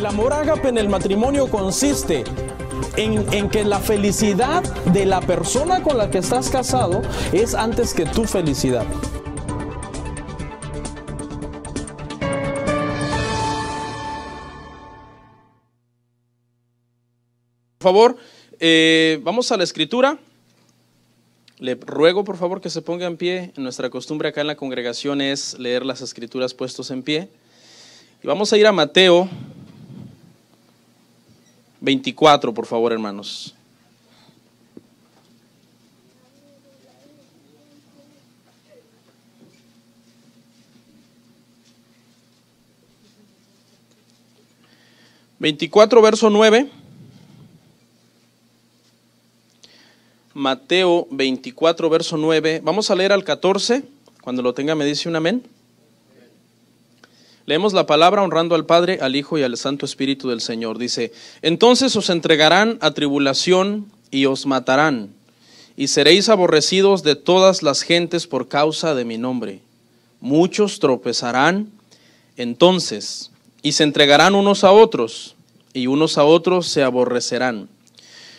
El amor ágape en el matrimonio consiste en, que la felicidad de la persona con la que estás casado es antes que tu felicidad. Por favor, eh, vamos a la escritura. Le ruego por favor que se ponga en pie. Nuestra costumbre acá en la congregación es leer las escrituras puestos en pie. Y vamos a ir a Mateo 24, por favor, hermanos. 24, verso 9. Mateo 24, verso 9. Vamos a leer al 14. Cuando lo tenga me dice un amén. Leemos la palabra honrando al Padre, al Hijo y al Santo Espíritu del Señor. Dice, entonces os entregarán a tribulación y os matarán, y seréis aborrecidos de todas las gentes por causa de mi nombre. Muchos tropezarán entonces, y se entregarán unos a otros, y unos a otros se aborrecerán.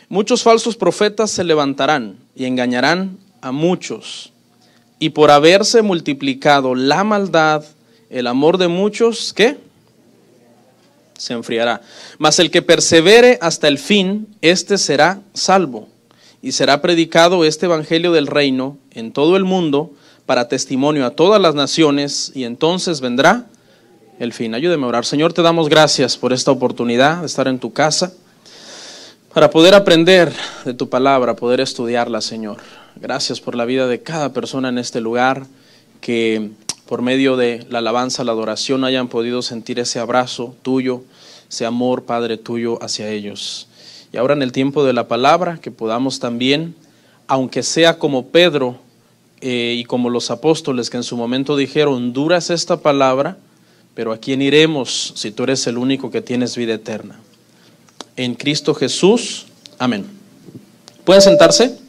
Muchos falsos profetas se levantarán y engañarán a muchos. Y por haberse multiplicado la maldad, el amor de muchos, ¿qué? Se enfriará. Mas el que persevere hasta el fin, éste será salvo. Y será predicado este Evangelio del reino en todo el mundo para testimonio a todas las naciones y entonces vendrá el fin. Ayúdeme a orar. Señor, te damos gracias por esta oportunidad de estar en tu casa para poder aprender de tu palabra, poder estudiarla, Señor. Gracias por la vida de cada persona en este lugar que por medio de la alabanza, la adoración, hayan podido sentir ese abrazo tuyo, ese amor, Padre tuyo, hacia ellos. Y ahora en el tiempo de la palabra, que podamos también, aunque sea como Pedro eh, y como los apóstoles que en su momento dijeron, dura esta palabra, pero ¿a quién iremos si tú eres el único que tienes vida eterna? En Cristo Jesús, amén. ¿Pueden sentarse?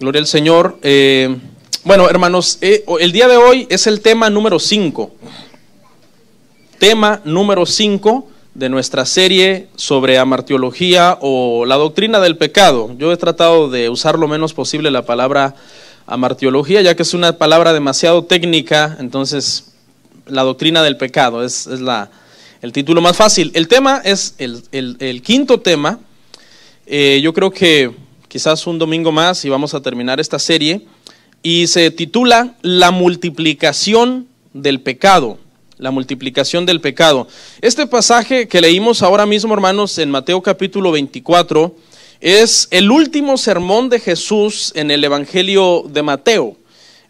Gloria al Señor. Eh, bueno, hermanos, eh, el día de hoy es el tema número 5. Tema número 5 de nuestra serie sobre amartiología o la doctrina del pecado. Yo he tratado de usar lo menos posible la palabra amartiología, ya que es una palabra demasiado técnica, entonces la doctrina del pecado es, el título más fácil. El tema es el, quinto tema. Eh, yo creo que quizás un domingo más y vamos a terminar esta serie y se titula La multiplicación del pecado. La multiplicación del pecado. Este pasaje que leímos ahora mismo, hermanos, en Mateo capítulo 24, es el último sermón de Jesús en el Evangelio de Mateo.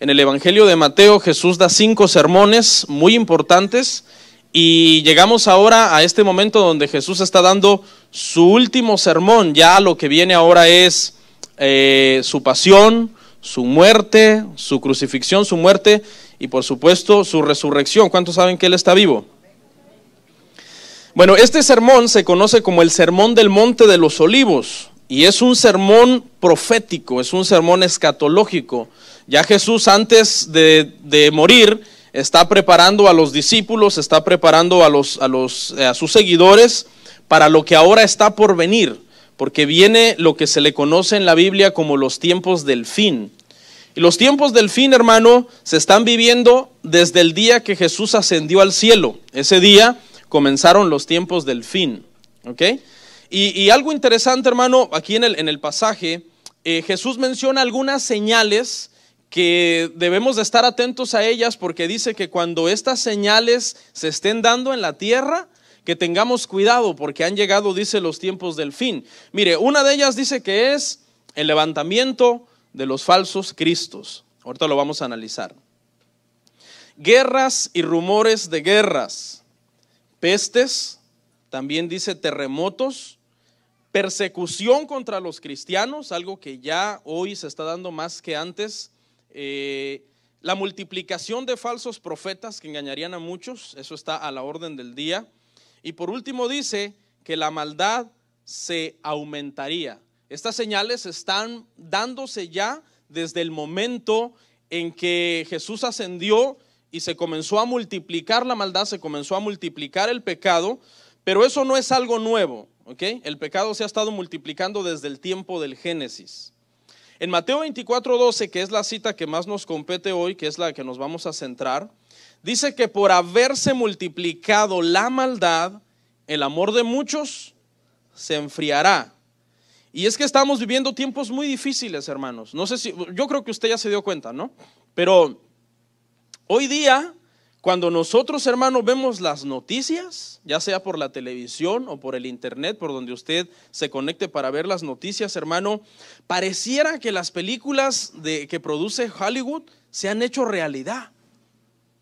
En el Evangelio de Mateo Jesús da cinco sermones muy importantes y llegamos ahora a este momento donde Jesús está dando su último sermón. Ya lo que viene ahora es eh, su pasión, su muerte, su crucifixión, su muerte y por supuesto su resurrección. ¿Cuántos saben que Él está vivo? Bueno, este sermón se conoce como el Sermón del Monte de los Olivos y es un sermón profético, es un sermón escatológico. Ya Jesús antes de, morir está preparando a los discípulos, está preparando a, a, eh, a sus seguidores para lo que ahora está por venir porque viene lo que se le conoce en la Biblia como los tiempos del fin. Y los tiempos del fin, hermano, se están viviendo desde el día que Jesús ascendió al cielo. Ese día comenzaron los tiempos del fin. ¿Ok? Y, algo interesante, hermano, aquí en el, en el pasaje, eh, Jesús menciona algunas señales que debemos de estar atentos a ellas porque dice que cuando estas señales se estén dando en la tierra, que tengamos cuidado porque han llegado, dice, los tiempos del fin. Mire, una de ellas dice que es el levantamiento de los falsos cristos. Ahorita lo vamos a analizar. Guerras y rumores de guerras, pestes, también dice terremotos, persecución contra los cristianos, algo que ya hoy se está dando más que antes. Eh, la multiplicación de falsos profetas que engañarían a muchos, eso está a la orden del día. Y por último dice que la maldad se aumentaría, estas señales están dándose ya desde el momento en que Jesús ascendió y se comenzó a multiplicar la maldad, se comenzó a multiplicar el pecado, pero eso no es algo nuevo, ¿ok? El pecado se ha estado multiplicando desde el tiempo del Génesis. En Mateo 24:12, que es la cita que más nos compete hoy, que es la que nos vamos a centrar, dice que por haberse multiplicado la maldad, el amor de muchos se enfriará. Y es que estamos viviendo tiempos muy difíciles, hermanos. No sé si, yo creo que usted ya se dio cuenta, ¿no? Pero hoy día, cuando nosotros, hermanos, vemos las noticias, ya sea por la televisión o por el internet, por donde usted se conecte para ver las noticias, hermano, pareciera que las películas de, que produce Hollywood se han hecho realidad.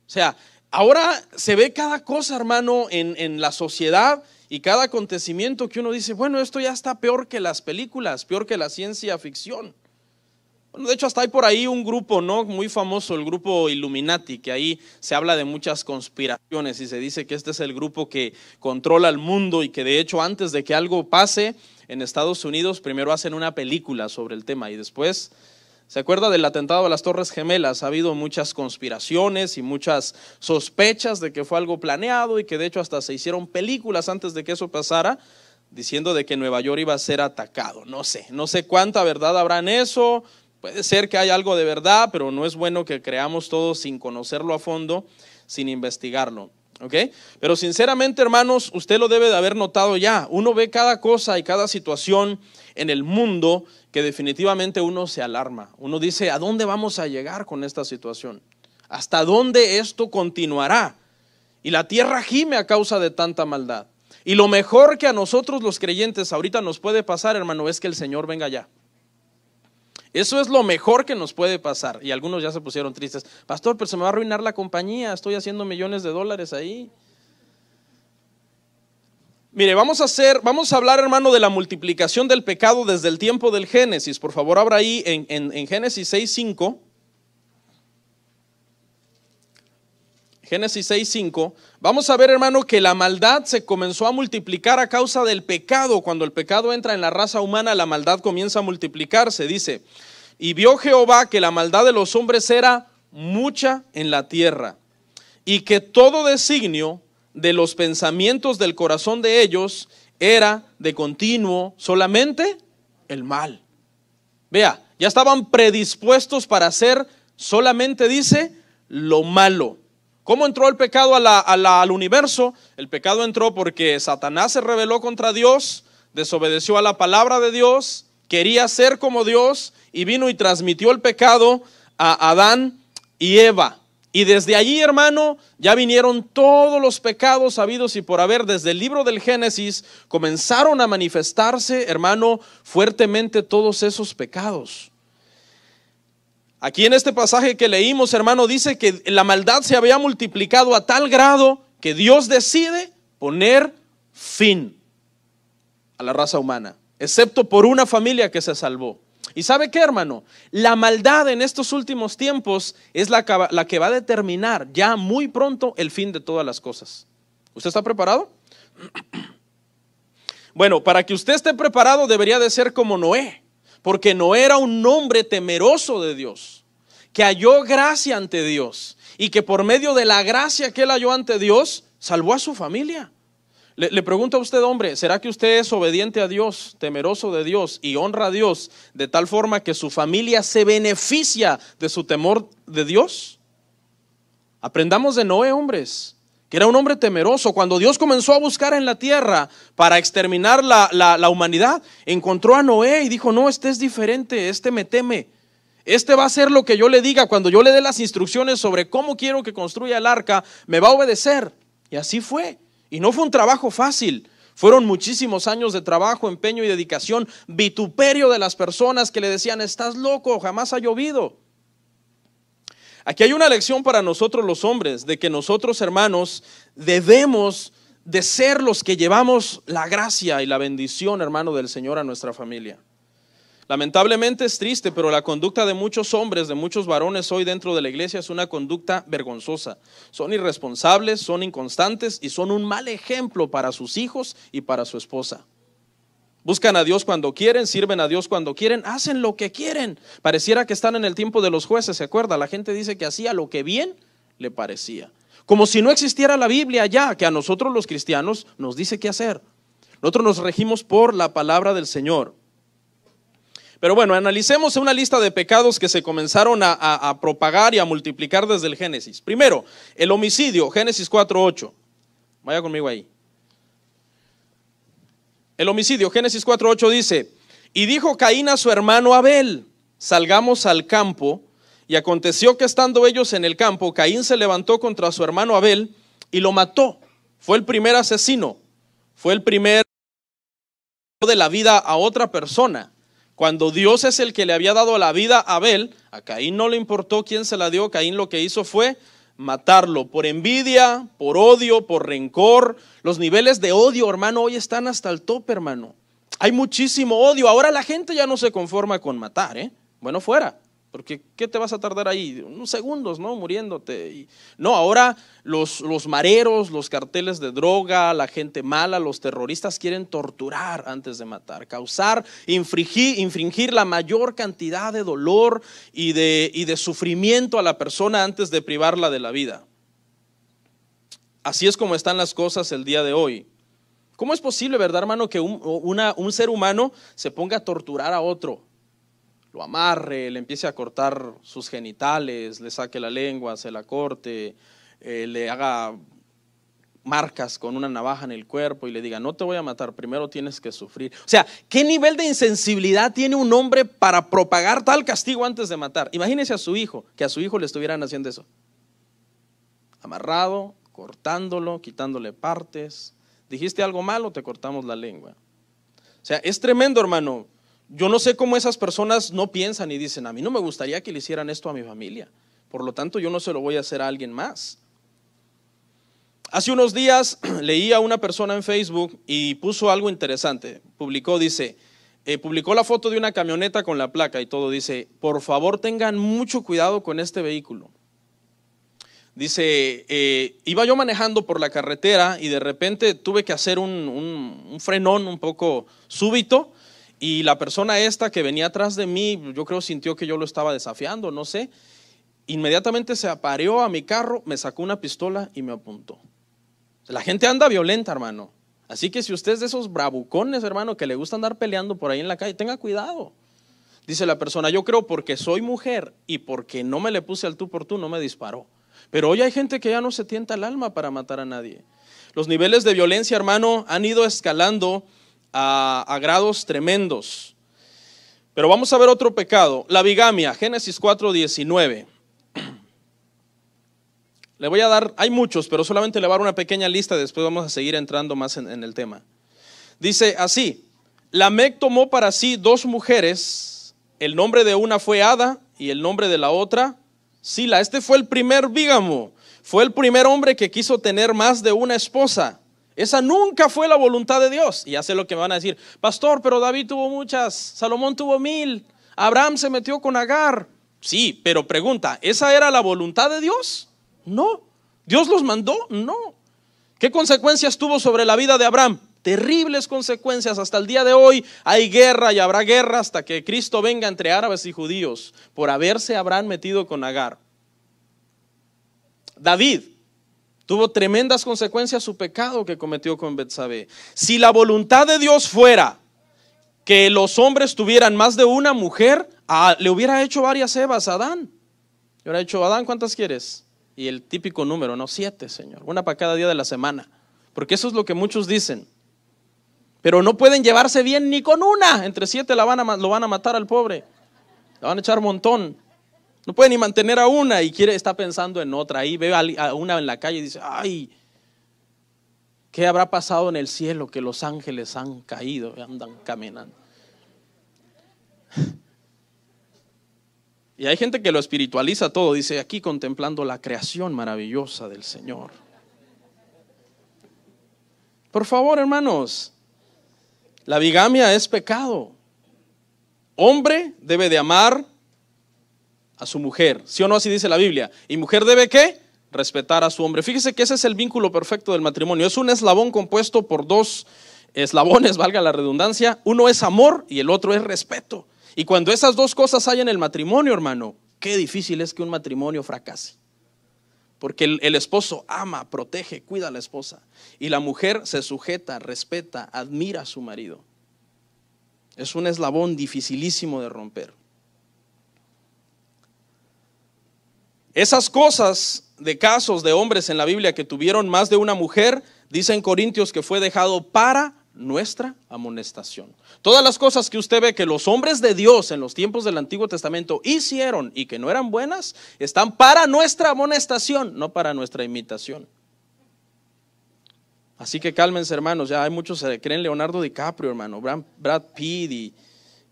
O sea, ahora se ve cada cosa, hermano, en, en la sociedad y cada acontecimiento que uno dice, bueno, esto ya está peor que las películas, peor que la ciencia ficción. Bueno, de hecho, hasta hay por ahí un grupo, ¿no? Muy famoso, el grupo Illuminati, que ahí se habla de muchas conspiraciones y se dice que este es el grupo que controla el mundo y que de hecho antes de que algo pase en Estados Unidos, primero hacen una película sobre el tema y después ¿Se acuerda del atentado a las Torres Gemelas? Ha habido muchas conspiraciones y muchas sospechas de que fue algo planeado y que de hecho hasta se hicieron películas antes de que eso pasara diciendo de que Nueva York iba a ser atacado. No sé, no sé cuánta verdad habrá en eso. Puede ser que haya algo de verdad, pero no es bueno que creamos todo sin conocerlo a fondo, sin investigarlo. Pero sinceramente, hermanos, usted lo debe de haber notado ya. Uno ve cada cosa y cada situación en el mundo que definitivamente uno se alarma. Uno dice, ¿a dónde vamos a llegar con esta situación? ¿Hasta dónde esto continuará? Y la tierra gime a causa de tanta maldad. Y lo mejor que a nosotros los creyentes ahorita nos puede pasar, hermano, es que el Señor venga ya. Eso es lo mejor que nos puede pasar. Y algunos ya se pusieron tristes. Pastor, pero se me va a arruinar la compañía. Estoy haciendo millones de dólares ahí. Mire, vamos a hacer, vamos a hablar, hermano, de la multiplicación del pecado desde el tiempo del Génesis. Por favor, abra ahí en, Génesis en Génesis Génesis 6.5, vamos a ver, hermano, que la maldad se comenzó a multiplicar a causa del pecado. Cuando el pecado entra en la raza humana, la maldad comienza a multiplicarse. Dice, y vio Jehová que la maldad de los hombres era mucha en la tierra, y que todo designio de los pensamientos del corazón de ellos era de continuo solamente el mal. Vea, ya estaban predispuestos para hacer solamente, dice, lo malo. ¿Cómo entró el pecado al universo? El pecado entró porque Satanás se rebeló contra Dios, desobedeció a la palabra de Dios, quería ser como Dios y vino y transmitió el pecado a Adán y Eva. Y desde allí, hermano, ya vinieron todos los pecados habidos y por haber desde el libro del Génesis, comenzaron a manifestarse, hermano, fuertemente todos esos pecados. Aquí en este pasaje que leímos, hermano, dice que la maldad se había multiplicado a tal grado que Dios decide poner fin a la raza humana, excepto por una familia que se salvó. ¿Y sabe qué, hermano? La maldad en estos últimos tiempos es la que, la que va a determinar ya muy pronto el fin de todas las cosas. ¿Usted está preparado? Bueno, para que usted esté preparado debería de ser como Noé porque no era un hombre temeroso de Dios, que halló gracia ante Dios y que por medio de la gracia que él halló ante Dios, salvó a su familia. Le, le, pregunto a usted, hombre, ¿será que usted es obediente a Dios, temeroso de Dios y honra a Dios de tal forma que su familia se beneficia de su temor de Dios? Aprendamos de Noé, hombres que era un hombre temeroso, cuando Dios comenzó a buscar en la tierra para exterminar la, humanidad, encontró a Noé y dijo, no, este es diferente, este me teme. Este va a ser lo que yo le diga. Cuando yo le dé las instrucciones sobre cómo quiero que construya el arca, me va a obedecer. Y así fue. Y no fue un trabajo fácil. Fueron muchísimos años de trabajo, empeño y dedicación, vituperio de las personas que le decían, estás loco, jamás ha llovido. Aquí hay una lección para nosotros los hombres, de que nosotros hermanos debemos de ser los que llevamos la gracia y la bendición, hermano, del Señor a nuestra familia. Lamentablemente es triste, pero la conducta de muchos hombres, de muchos varones hoy dentro de la iglesia es una conducta vergonzosa. Son irresponsables, son inconstantes y son un mal ejemplo para sus hijos y para su esposa. Buscan a Dios cuando quieren, sirven a Dios cuando quieren, hacen lo que quieren. Pareciera que están en el tiempo de los jueces, ¿se acuerda? La gente dice que hacía lo que bien le parecía. Como si no existiera la Biblia ya, que a nosotros los cristianos nos dice qué hacer. Nosotros nos regimos por la palabra del Señor. Pero bueno, analicemos una lista de pecados que se comenzaron a, propagar y a multiplicar desde el Génesis. Primero, el homicidio, Génesis 4.8. Vaya conmigo ahí. El homicidio, Génesis 4.8 dice, y dijo Caín a su hermano Abel, salgamos al campo. Y aconteció que estando ellos en el campo, Caín se levantó contra su hermano Abel y lo mató. Fue el primer asesino, fue el primer de la vida a otra persona. Cuando Dios es el que le había dado la vida a Abel, a Caín no le importó quién se la dio, Caín lo que hizo fue matarlo por envidia, por odio, por rencor. Los niveles de odio, hermano, hoy están hasta el top hermano. Hay muchísimo odio. Ahora la gente ya no se conforma con matar, ¿eh? Bueno, fuera. Porque ¿qué te vas a tardar ahí? Unos segundos, ¿no? Muriéndote. no, ahora los, mareros, los carteles de droga, la gente mala, los terroristas quieren torturar antes de matar, causar, infringir, la mayor cantidad de dolor y de, de sufrimiento a la persona antes de privarla de la vida. Así es como están las cosas el día de hoy. ¿Cómo es posible, verdad, hermano, que un ser humano se ponga a torturar a otro? lo amarre, le empiece a cortar sus genitales, le saque la lengua, se la corte, eh, le haga marcas con una navaja en el cuerpo y le diga, no te voy a matar, primero tienes que sufrir. O sea, ¿qué nivel de insensibilidad tiene un hombre para propagar tal castigo antes de matar? Imagínese a su hijo, que a su hijo le estuvieran haciendo eso. Amarrado, cortándolo, quitándole partes. Dijiste algo malo, te cortamos la lengua. O sea, es tremendo, hermano. Yo no sé cómo esas personas no piensan y dicen, a mí no me gustaría que le hicieran esto a mi familia, por lo tanto yo no se lo voy a hacer a alguien más. Hace unos días leí a una persona en Facebook y puso algo interesante. Publicó, dice, eh, publicó la foto de una camioneta con la placa y todo. Dice, por favor tengan mucho cuidado con este vehículo. Dice, eh, iba yo manejando por la carretera y de repente tuve que hacer un frenón un poco súbito y la persona esta que venía atrás de mí, yo creo sintió que yo lo estaba desafiando, no sé. Inmediatamente se apareó a mi carro, me sacó una pistola y me apuntó. La gente anda violenta, hermano. Así que si usted es de esos bravucones, hermano, que le gusta andar peleando por ahí en la calle, tenga cuidado. Dice la persona, yo creo porque soy mujer y porque no me le puse al tú por tú, no me disparó. Pero hoy hay gente que ya no se tienta el alma para matar a nadie. Los niveles de violencia, hermano, han ido escalando a, grados tremendos. Pero vamos a ver otro pecado, la bigamia, Génesis 4:19. Le voy a dar, hay muchos, pero solamente le voy a dar una pequeña lista, después vamos a seguir entrando más en, el tema. Dice así, la mec tomó para sí dos mujeres, el nombre de una fue Ada y el nombre de la otra Sila. Este fue el primer bigamo fue el primer hombre que quiso tener más de una esposa. Esa nunca fue la voluntad de Dios. Y ya sé lo que me van a decir, pastor, pero David tuvo muchas, Salomón tuvo mil, Abraham se metió con Agar. Sí, pero pregunta, ¿esa era la voluntad de Dios? No. ¿Dios los mandó? No. ¿Qué consecuencias tuvo sobre la vida de Abraham? Terribles consecuencias. Hasta el día de hoy hay guerra y habrá guerra hasta que Cristo venga entre árabes y judíos por haberse Abraham metido con Agar. David, Tuvo tremendas consecuencias su pecado que cometió con Betsabé. Si la voluntad de Dios fuera que los hombres tuvieran más de una mujer, le hubiera hecho varias Evas a Adán. Le hubiera hecho, Adán, ¿cuántas quieres? Y el típico número, no, siete, Señor. Una para cada día de la semana. Porque eso es lo que muchos dicen. Pero no pueden llevarse bien ni con una. Entre siete la van a, lo van a matar al pobre. La van a echar montón. No puede ni mantener a una y quiere, está pensando en otra. Ahí ve a una en la calle y dice, ay, ¿qué habrá pasado en el cielo que los ángeles han caído y andan caminando? Y hay gente que lo espiritualiza todo, dice aquí contemplando la creación maravillosa del Señor. Por favor, hermanos, la bigamia es pecado. Hombre debe de amar a su mujer. ¿Sí o no? Así dice la Biblia. ¿Y mujer debe qué? Respetar a su hombre. Fíjese que ese es el vínculo perfecto del matrimonio. Es un eslabón compuesto por dos eslabones, valga la redundancia. Uno es amor y el otro es respeto. Y cuando esas dos cosas hay en el matrimonio, hermano, qué difícil es que un matrimonio fracase. Porque el, el, esposo ama, protege, cuida a la esposa. Y la mujer se sujeta, respeta, admira a su marido. Es un eslabón dificilísimo de romper. Esas cosas de casos de hombres en la Biblia que tuvieron más de una mujer, dicen Corintios que fue dejado para nuestra amonestación. Todas las cosas que usted ve que los hombres de Dios en los tiempos del Antiguo Testamento hicieron y que no eran buenas, están para nuestra amonestación, no para nuestra imitación. Así que cálmense, hermanos, ya hay muchos que creen Leonardo DiCaprio, hermano, Brad, Pitt y,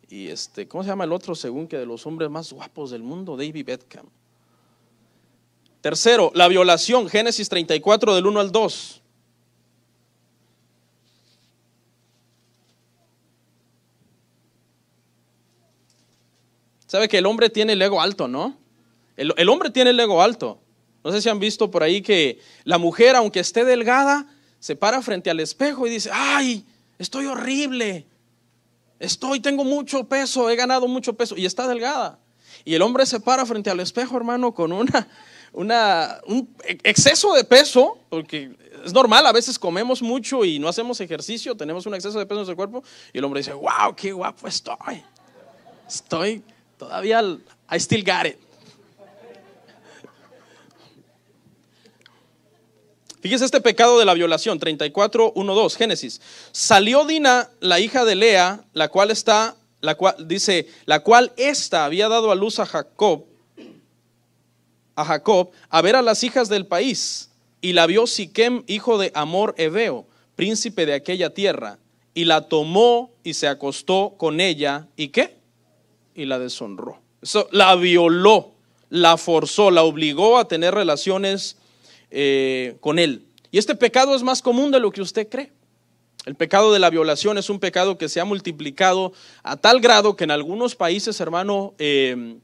y, este, ¿cómo se llama el otro según que de los hombres más guapos del mundo, David Beckham? Tercero, la violación, Génesis 34 del 1 al 2. ¿Sabe que el hombre tiene el ego alto, no? El, hombre tiene el ego alto. No sé si han visto por ahí que la mujer, aunque esté delgada, se para frente al espejo y dice, ay, estoy horrible, estoy, tengo mucho peso, he ganado mucho peso y está delgada. Y el hombre se para frente al espejo, hermano, con una, un exceso de peso, porque es normal, a veces comemos mucho y no hacemos ejercicio, tenemos un exceso de peso en nuestro cuerpo, y el hombre dice, wow, qué guapo estoy. Estoy todavía, I still got it. Fíjese este pecado de la violación, 34, 1, Génesis. Salió Dina, la hija de Lea, la cual está, la cual, dice, la cual esta había dado a luz a Jacob, a Jacob a ver a las hijas del país. Y la vio Siquem, hijo de Amor Ebeo, príncipe de aquella tierra. Y la tomó y se acostó con ella. ¿Y qué? Y la deshonró. Eso, la violó, la forzó, la obligó a tener relaciones eh, con él. Y este pecado es más común de lo que usted cree. El pecado de la violación es un pecado que se ha multiplicado a tal grado que en algunos países, hermano, eh,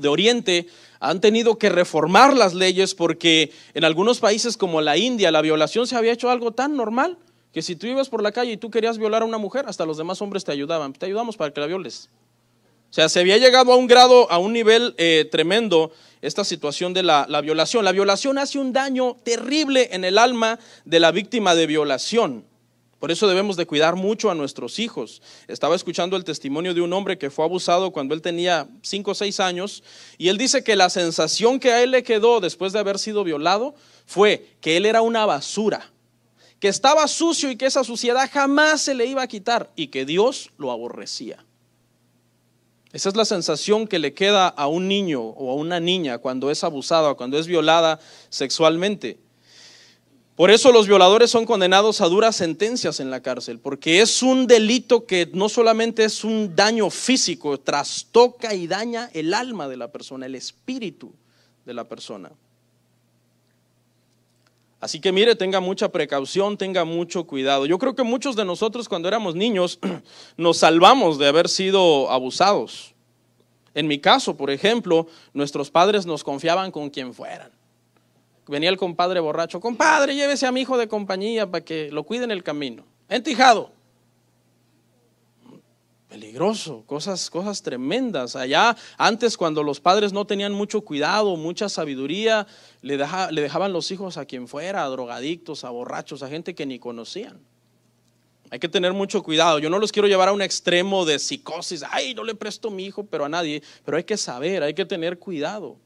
de Oriente han tenido que reformar las leyes porque en algunos países como la India la violación se había hecho algo tan normal que si tú ibas por la calle y tú querías violar a una mujer, hasta los demás hombres te ayudaban, te ayudamos para que la violes. O sea, se había llegado a un grado, a un nivel eh, tremendo esta situación de la, la violación. La violación hace un daño terrible en el alma de la víctima de violación. Por eso debemos de cuidar mucho a nuestros hijos. Estaba escuchando el testimonio de un hombre que fue abusado cuando él tenía 5 o 6 años y él dice que la sensación que a él le quedó después de haber sido violado fue que él era una basura, que estaba sucio y que esa suciedad jamás se le iba a quitar y que Dios lo aborrecía. Esa es la sensación que le queda a un niño o a una niña cuando es abusada, cuando es violada sexualmente. Por eso los violadores son condenados a duras sentencias en la cárcel, porque es un delito que no solamente es un daño físico, trastoca y daña el alma de la persona, el espíritu de la persona. Así que mire, tenga mucha precaución, tenga mucho cuidado. Yo creo que muchos de nosotros cuando éramos niños nos salvamos de haber sido abusados. En mi caso, por ejemplo, nuestros padres nos confiaban con quien fueran venía el compadre borracho, compadre, llévese a mi hijo de compañía para que lo cuide en el camino. Entijado. Peligroso, cosas, cosas tremendas. Allá antes cuando los padres no tenían mucho cuidado, mucha sabiduría, le, le dejaban los hijos a quien fuera, a drogadictos, a borrachos, a gente que ni conocían. Hay que tener mucho cuidado. Yo no los quiero llevar a un extremo de psicosis. Ay, no le presto mi hijo, pero a nadie. Pero hay que saber, hay que tener cuidado.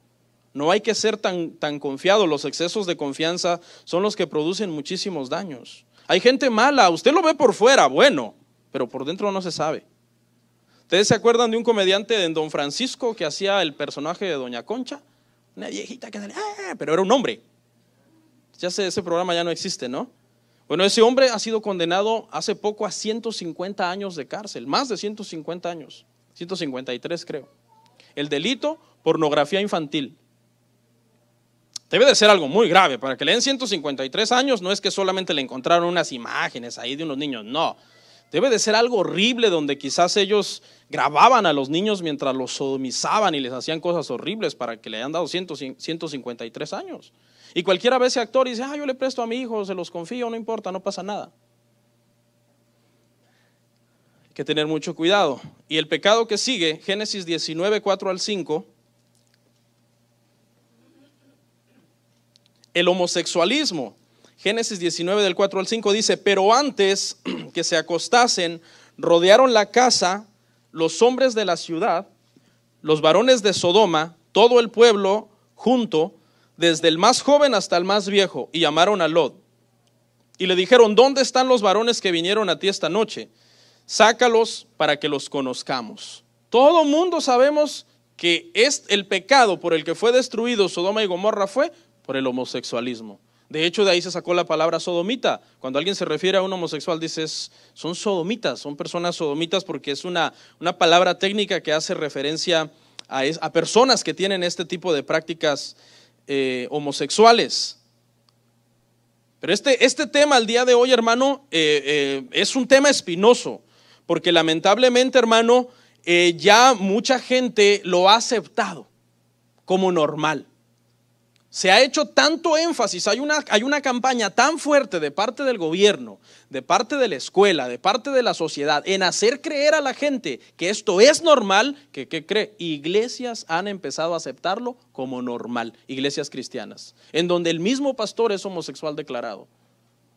No hay que ser tan, tan confiado. Los excesos de confianza son los que producen muchísimos daños. Hay gente mala, usted lo ve por fuera, bueno, pero por dentro no se sabe. ¿Ustedes se acuerdan de un comediante en Don Francisco que hacía el personaje de Doña Concha? Una viejita que ah", pero era un hombre. Ya sé, ese programa ya no existe, ¿no? Bueno, ese hombre ha sido condenado hace poco a 150 años de cárcel, más de 150 años, 153 creo. El delito, pornografía infantil. Debe de ser algo muy grave. Para que le den 153 años no es que solamente le encontraron unas imágenes ahí de unos niños, no. Debe de ser algo horrible donde quizás ellos grababan a los niños mientras los sodomizaban y les hacían cosas horribles para que le hayan dado 153 años. Y cualquiera ve ese actor y dice, ah, yo le presto a mi hijo, se los confío, no importa, no pasa nada. Hay que tener mucho cuidado. Y el pecado que sigue, Génesis 19, 4 al 5. el homosexualismo. Génesis 19 del 4 al 5 dice, pero antes que se acostasen, rodearon la casa los hombres de la ciudad, los varones de Sodoma, todo el pueblo junto, desde el más joven hasta el más viejo, y llamaron a Lot. Y le dijeron, ¿dónde están los varones que vinieron a ti esta noche? Sácalos para que los conozcamos. Todo mundo sabemos que es el pecado por el que fue destruido Sodoma y Gomorra fue el homosexualismo. De hecho, de ahí se sacó la palabra sodomita. Cuando alguien se refiere a un homosexual, dices, son sodomitas, son personas sodomitas porque es una, una palabra técnica que hace referencia a, a, personas que tienen este tipo de prácticas eh, homosexuales. Pero este, este tema al día de hoy, hermano, eh, eh, es un tema espinoso, porque lamentablemente, hermano, ya mucha gente lo ha aceptado como normal. Se ha hecho tanto énfasis, hay una, hay una campaña tan fuerte de parte del gobierno, de parte de la escuela, de parte de la sociedad, en hacer creer a la gente que esto es normal, que ¿qué cree? Iglesias han empezado a aceptarlo como normal, iglesias cristianas, en donde el mismo pastor es homosexual declarado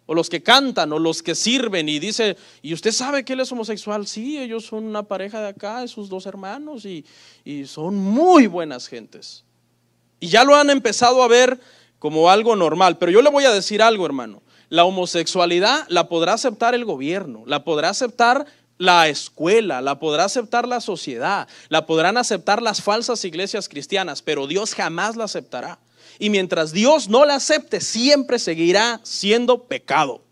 o los que cantan, o los que sirven, y dice, ¿y usted sabe que él es homosexual? Sí, ellos son una pareja de acá, de sus dos hermanos, y, y son muy buenas gentes. Y ya lo han empezado a ver como algo normal. Pero yo le voy a decir algo, hermano. La homosexualidad la podrá aceptar el gobierno, la podrá aceptar la escuela, la podrá aceptar la sociedad, la podrán aceptar las falsas iglesias cristianas, pero Dios jamás la aceptará. Y mientras Dios no la acepte, siempre seguirá siendo pecado.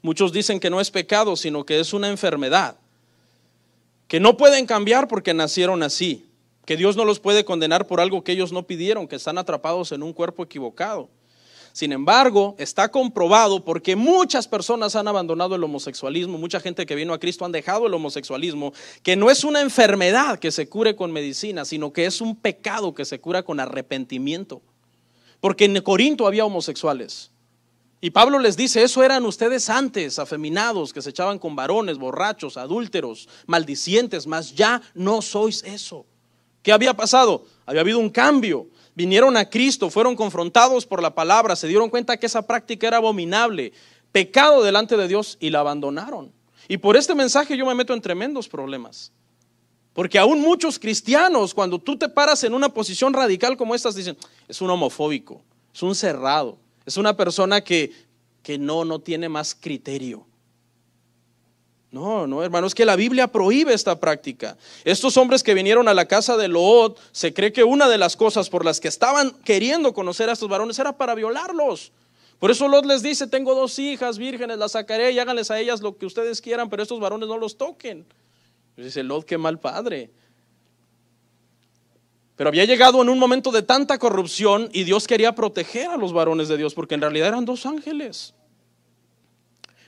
Muchos dicen que no es pecado, sino que es una enfermedad que no pueden cambiar porque nacieron así, que Dios no los puede condenar por algo que ellos no pidieron, que están atrapados en un cuerpo equivocado. Sin embargo, está comprobado porque muchas personas han abandonado el homosexualismo, mucha gente que vino a Cristo han dejado el homosexualismo, que no es una enfermedad que se cure con medicina, sino que es un pecado que se cura con arrepentimiento. Porque en Corinto había homosexuales, y Pablo les dice, eso eran ustedes antes, afeminados, que se echaban con varones, borrachos, adúlteros, maldicientes, mas ya no sois eso. ¿Qué había pasado? Había habido un cambio. Vinieron a Cristo, fueron confrontados por la palabra, se dieron cuenta que esa práctica era abominable, pecado delante de Dios y la abandonaron. Y por este mensaje yo me meto en tremendos problemas. Porque aún muchos cristianos, cuando tú te paras en una posición radical como estas, dicen, es un homofóbico, es un cerrado, es una persona que, que no, no tiene más criterio. No, no, hermano, es que la Biblia prohíbe esta práctica. Estos hombres que vinieron a la casa de Lot, se cree que una de las cosas por las que estaban queriendo conocer a estos varones era para violarlos. Por eso Lot les dice, tengo dos hijas vírgenes, las sacaré y háganles a ellas lo que ustedes quieran, pero estos varones no los toquen. dice Lot, qué mal padre. Pero había llegado en un momento de tanta corrupción y Dios quería proteger a los varones de Dios, porque en realidad eran dos ángeles.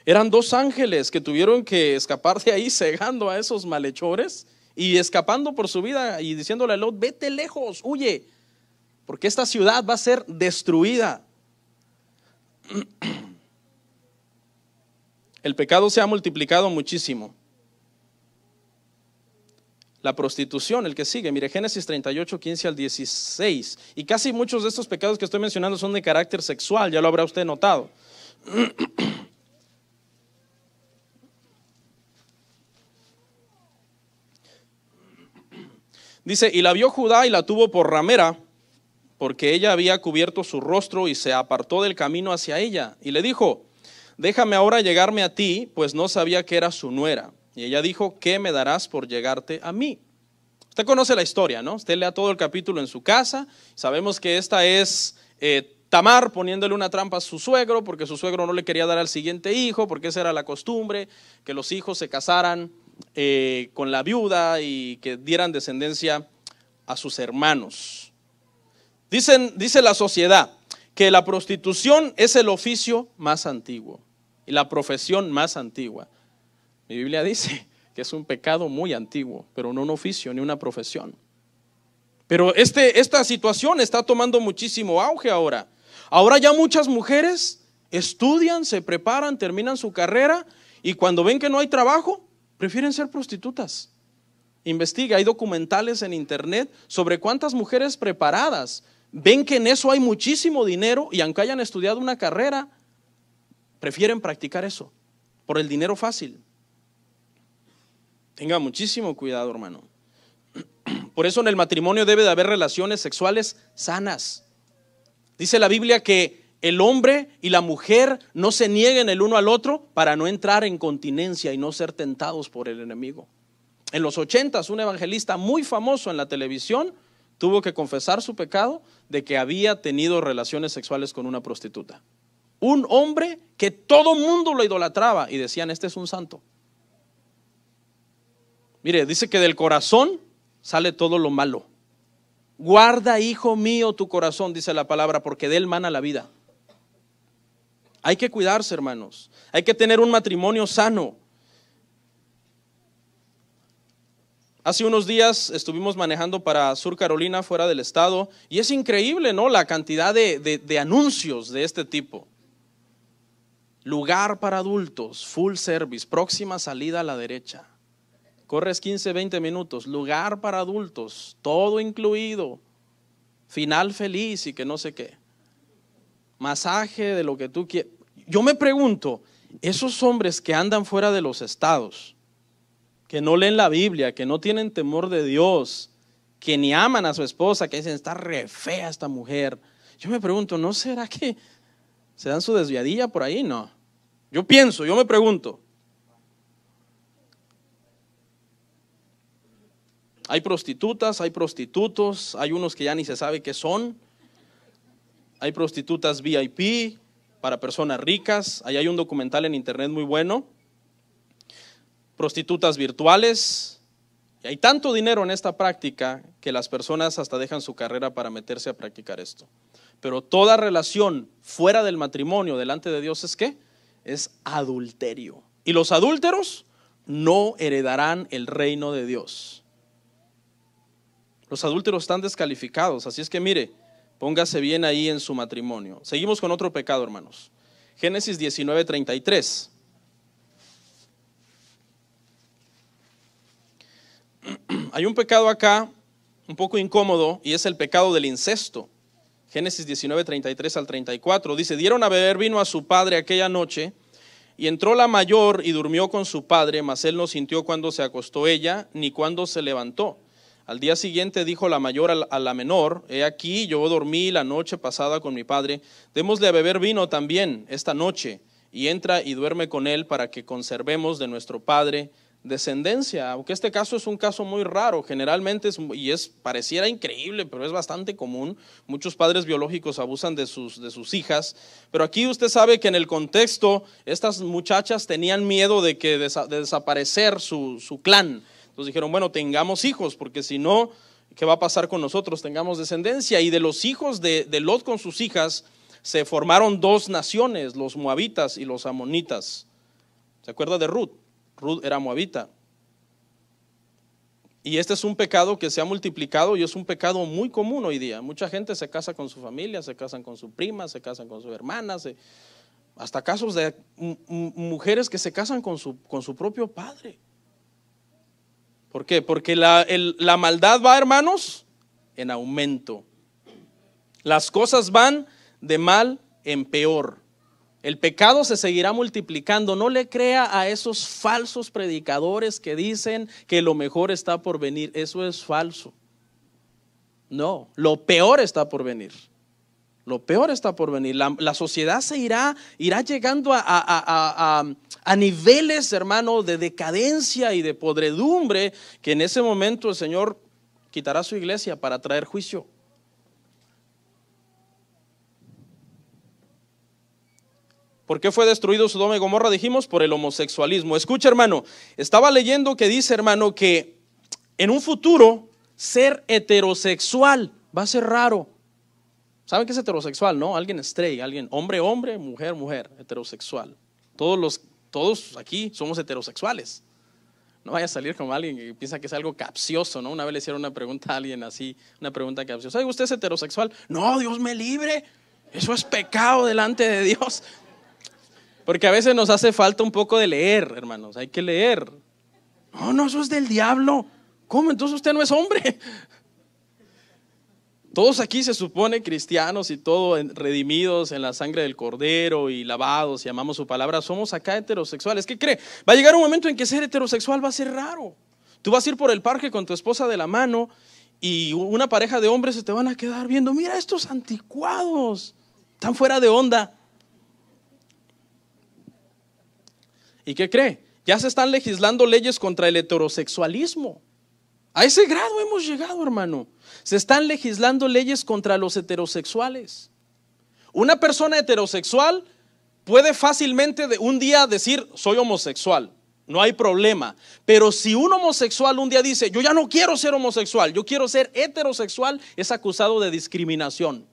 Eran dos ángeles que tuvieron que escapar de ahí cegando a esos malhechores y escapando por su vida y diciéndole a Lot, vete lejos, huye, porque esta ciudad va a ser destruida. El pecado se ha multiplicado muchísimo la prostitución, el que sigue. Mire, Génesis 38, 15 al 16. Y casi muchos de estos pecados que estoy mencionando son de carácter sexual, ya lo habrá usted notado. Dice, y la vio Judá y la tuvo por ramera, porque ella había cubierto su rostro y se apartó del camino hacia ella. Y le dijo, déjame ahora llegarme a ti, pues no sabía que era su nuera. Y ella dijo, ¿qué me darás por llegarte a mí? Usted conoce la historia, ¿no? Usted lea todo el capítulo en su casa. Sabemos que esta es eh, Tamar poniéndole una trampa a su suegro porque su suegro no le quería dar al siguiente hijo, porque esa era la costumbre, que los hijos se casaran eh, con la viuda y que dieran descendencia a sus hermanos. Dicen, dice la sociedad que la prostitución es el oficio más antiguo y la profesión más antigua. Mi Biblia dice que es un pecado muy antiguo, pero no un oficio ni una profesión. Pero este, esta situación está tomando muchísimo auge ahora. Ahora ya muchas mujeres estudian, se preparan, terminan su carrera y cuando ven que no hay trabajo, prefieren ser prostitutas. Investiga, hay documentales en internet sobre cuántas mujeres preparadas ven que en eso hay muchísimo dinero y aunque hayan estudiado una carrera, prefieren practicar eso por el dinero fácil. Tenga muchísimo cuidado, hermano. Por eso en el matrimonio debe de haber relaciones sexuales sanas. Dice la Biblia que el hombre y la mujer no se nieguen el uno al otro para no entrar en continencia y no ser tentados por el enemigo. En los ochentas, un evangelista muy famoso en la televisión tuvo que confesar su pecado de que había tenido relaciones sexuales con una prostituta. Un hombre que todo mundo lo idolatraba y decían, este es un santo. Mire, dice que del corazón sale todo lo malo. Guarda, hijo mío, tu corazón, dice la palabra, porque de él mana la vida. Hay que cuidarse, hermanos. Hay que tener un matrimonio sano. Hace unos días estuvimos manejando para Sur Carolina, fuera del estado, y es increíble, ¿no? La cantidad de anuncios de este tipo. Lugar para adultos, full service, próxima salida a la derecha corres 15, 20 minutos, lugar para adultos, todo incluido, final feliz y que no sé qué, masaje de lo que tú quieras. Yo me pregunto, esos hombres que andan fuera de los estados, que no leen la Biblia, que no tienen temor de Dios, que ni aman a su esposa, que dicen, está re fea esta mujer. Yo me pregunto, ¿no será que se dan su desviadilla por ahí? No. Yo pienso, yo me pregunto. Hay prostitutas, hay prostitutos, hay unos que ya ni se sabe qué son. Hay prostitutas VIP para personas ricas. Ahí hay un documental en internet muy bueno. Prostitutas virtuales. Y hay tanto dinero en esta práctica que las personas hasta dejan su carrera para meterse a practicar esto. Pero toda relación fuera del matrimonio delante de Dios es qué? Es adulterio. Y los adúlteros no heredarán el reino de Dios. Los adúlteros están descalificados, así es que mire, póngase bien ahí en su matrimonio. Seguimos con otro pecado, hermanos. Génesis 19, 33. Hay un pecado acá un poco incómodo y es el pecado del incesto. Génesis 19, 33 al 34 dice, dieron a beber vino a su padre aquella noche y entró la mayor y durmió con su padre, mas él no sintió cuando se acostó ella ni cuando se levantó. Al día siguiente dijo la mayor a la menor, he aquí, yo dormí la noche pasada con mi padre, démosle a beber vino también esta noche, y entra y duerme con él para que conservemos de nuestro padre descendencia. Aunque este caso es un caso muy raro, generalmente y es pareciera increíble, pero es bastante común. Muchos padres biológicos abusan de sus, de sus hijas, pero aquí usted sabe que en el contexto estas muchachas tenían miedo de que desaparecer su, su clan entonces dijeron, bueno, tengamos hijos, porque si no, ¿qué va a pasar con nosotros? Tengamos descendencia. Y de los hijos de, Lot con sus hijas se formaron dos naciones, los moabitas y los amonitas. ¿Se acuerda de Ruth? Ruth era moabita. Y este es un pecado que se ha multiplicado y es un pecado muy común hoy día. Mucha gente se casa con su familia, se casan con su prima, se casan con su hermana, hasta casos de mujeres que se casan con su, con su propio padre. ¿Por qué? Porque la, maldad va, hermanos, en aumento. Las cosas van de mal en peor. El pecado se seguirá multiplicando. No le crea a esos falsos predicadores que dicen que lo mejor está por venir. Eso es falso. No, lo peor está por venir. Lo peor está por venir. La, sociedad se irá, irá llegando a, a niveles, hermano, de decadencia y de podredumbre, que en ese momento el Señor quitará su iglesia para traer juicio. ¿Por qué fue destruido Sodoma y Gomorra? Dijimos por el homosexualismo. Escucha, hermano, estaba leyendo que dice, hermano, que en un futuro ser heterosexual va a ser raro. ¿Saben qué es heterosexual, no? Alguien estrella, alguien hombre, hombre, mujer, mujer, heterosexual. Todos los todos aquí somos heterosexuales. No vaya a salir como alguien que piensa que es algo capcioso, ¿no? Una vez le hicieron una pregunta a alguien así, una pregunta capciosa. ¿Usted es heterosexual? No, Dios me libre. Eso es pecado delante de Dios. Porque a veces nos hace falta un poco de leer, hermanos. Hay que leer. No, no, eso es del diablo. ¿Cómo? Entonces usted no es hombre. Todos aquí se supone cristianos y todo redimidos en la sangre del cordero y lavados y amamos su palabra. Somos acá heterosexuales. ¿Qué cree? Va a llegar un momento en que ser heterosexual va a ser raro. Tú vas a ir por el parque con tu esposa de la mano y una pareja de hombres se te van a quedar viendo. Mira estos anticuados, están fuera de onda. ¿Y qué cree? Ya se están legislando leyes contra el heterosexualismo. A ese grado hemos llegado, hermano. Se están legislando leyes contra los heterosexuales. Una persona heterosexual puede fácilmente de un día decir, soy homosexual, no hay problema. Pero si un homosexual un día dice, yo ya no quiero ser homosexual, yo quiero ser heterosexual, es acusado de discriminación.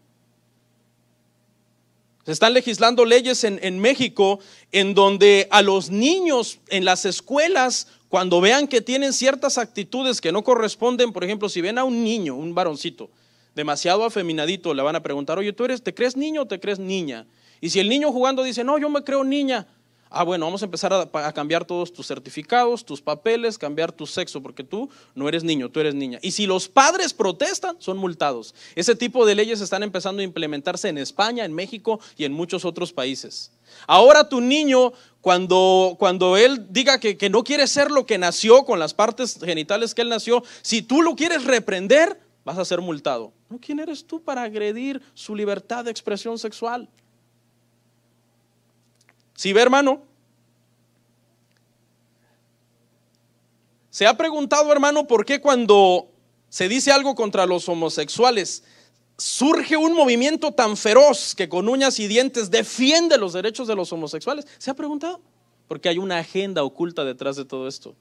Se están legislando leyes en, en México en donde a los niños en las escuelas cuando vean que tienen ciertas actitudes que no corresponden, por ejemplo, si ven a un niño, un varoncito, demasiado afeminadito, le van a preguntar, oye, ¿tú eres, te crees niño o te crees niña? Y si el niño jugando dice, no, yo me creo niña, ah, bueno, vamos a empezar a, a, cambiar todos tus certificados, tus papeles, cambiar tu sexo, porque tú no eres niño, tú eres niña. Y si los padres protestan, son multados. Ese tipo de leyes están empezando a implementarse en España, en México y en muchos otros países. Ahora tu niño cuando, cuando él diga que, no quiere ser lo que nació con las partes genitales que él nació, si tú lo quieres reprender, vas a ser multado. ¿No? ¿Quién eres tú para agredir su libertad de expresión sexual? Si ¿Sí ve, hermano, ¿Se ha preguntado, hermano, por qué cuando se dice algo contra los homosexuales surge un movimiento tan feroz que con uñas y dientes defiende los derechos de los homosexuales. ¿Se ha preguntado? Porque hay una agenda oculta detrás de todo esto.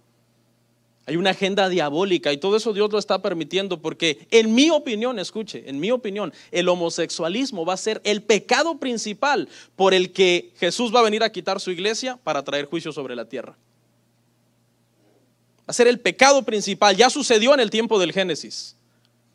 Hay una agenda diabólica y todo eso Dios lo está permitiendo porque en mi opinión, escuche, en mi opinión, el homosexualismo va a ser el pecado principal por el que Jesús va a venir a quitar su iglesia para traer juicio sobre la tierra. Va a ser el pecado principal, ya sucedió en el tiempo del Génesis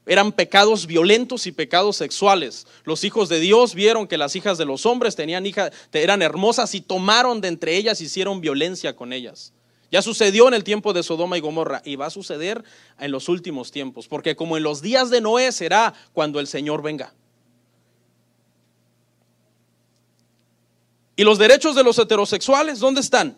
eran pecados violentos y pecados sexuales. Los hijos de Dios vieron que las hijas de los hombres tenían eran hermosas y tomaron de entre ellas, hicieron violencia con ellas. Ya sucedió en el tiempo de Sodoma y Gomorra y va a suceder en los últimos tiempos, porque como en los días de Noé será cuando el Señor venga. ¿Y los derechos de los heterosexuales dónde están?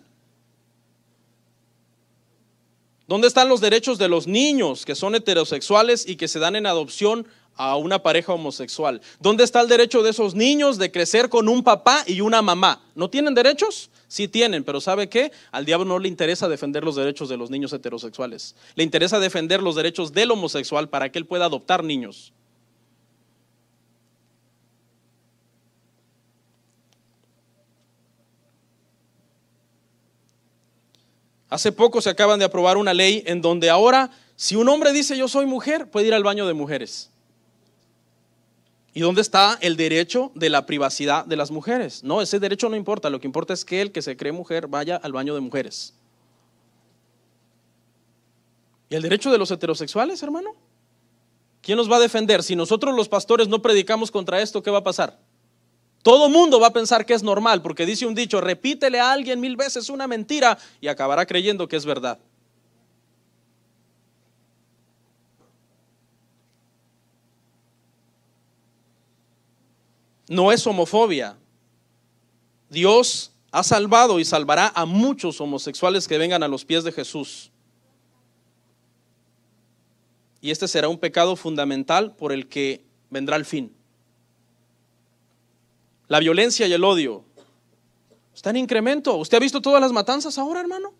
¿Dónde están los derechos de los niños que son heterosexuales y que se dan en adopción a una pareja homosexual? ¿Dónde está el derecho de esos niños de crecer con un papá y una mamá? ¿No tienen derechos? Sí tienen, pero ¿sabe qué? Al diablo no le interesa defender los derechos de los niños heterosexuales. Le interesa defender los derechos del homosexual para que él pueda adoptar niños. Hace poco se acaban de aprobar una ley en donde ahora, si un hombre dice yo soy mujer, puede ir al baño de mujeres. ¿Y dónde está el derecho de la privacidad de las mujeres? No, ese derecho no importa, lo que importa es que el que se cree mujer vaya al baño de mujeres. ¿Y el derecho de los heterosexuales, hermano? ¿Quién nos va a defender? Si nosotros los pastores no predicamos contra esto, ¿qué va a pasar? Todo mundo va a pensar que es normal, porque dice un dicho, repítele a alguien mil veces una mentira y acabará creyendo que es verdad. No es homofobia. Dios ha salvado y salvará a muchos homosexuales que vengan a los pies de Jesús. Y este será un pecado fundamental por el que vendrá el fin. La violencia y el odio está en incremento. ¿Usted ha visto todas las matanzas ahora, hermano?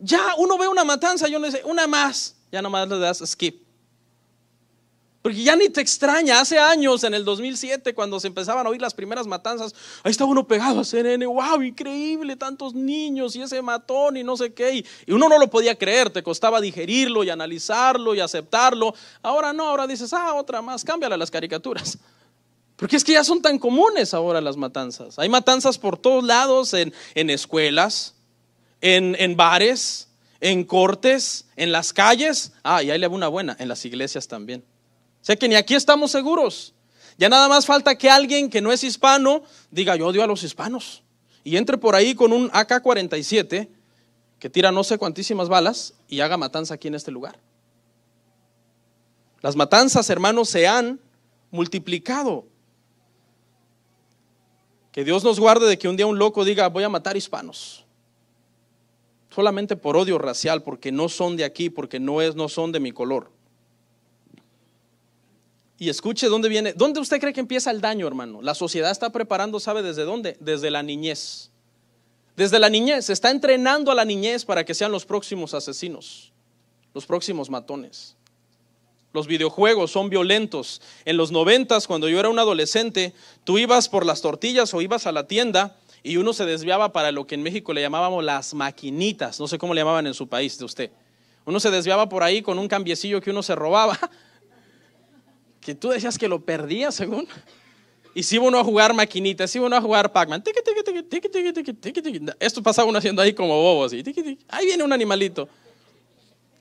Ya uno ve una matanza, yo le dice, una más, ya nomás le das skip. Porque ya ni te extraña, hace años, en el 2007, cuando se empezaban a oír las primeras matanzas, ahí estaba uno pegado a CNN, wow, increíble, tantos niños y ese matón y no sé qué. Y uno no lo podía creer, te costaba digerirlo y analizarlo y aceptarlo. Ahora no, ahora dices, ah, otra más, cámbiale las caricaturas. Porque es que ya son tan comunes ahora las matanzas. Hay matanzas por todos lados, en, escuelas, en, en, bares, en cortes, en las calles. Ah, y ahí le hago una buena, en las iglesias también. O sea que ni aquí estamos seguros. Ya nada más falta que alguien que no es hispano diga yo odio a los hispanos y entre por ahí con un AK-47 que tira no sé cuantísimas balas y haga matanza aquí en este lugar. Las matanzas, hermanos, se han multiplicado. Que Dios nos guarde de que un día un loco diga, voy a matar hispanos. Solamente por odio racial, porque no son de aquí, porque no, es, no son de mi color. Y escuche dónde viene, dónde usted cree que empieza el daño, hermano. La sociedad está preparando, ¿sabe desde dónde? Desde la niñez. Desde la niñez, se está entrenando a la niñez para que sean los próximos asesinos, los próximos matones. Los videojuegos son violentos. En los noventas, cuando yo era un adolescente, tú ibas por las tortillas o ibas a la tienda y uno se desviaba para lo que en México le llamábamos las maquinitas. No sé cómo le llamaban en su país de usted. Uno se desviaba por ahí con un cambiecillo que uno se robaba, que tú decías que lo perdía según. Y si iba uno a jugar maquinitas, si iba uno a jugar Pac-Man. Esto pasaba uno haciendo ahí como bobo, Ahí viene un animalito.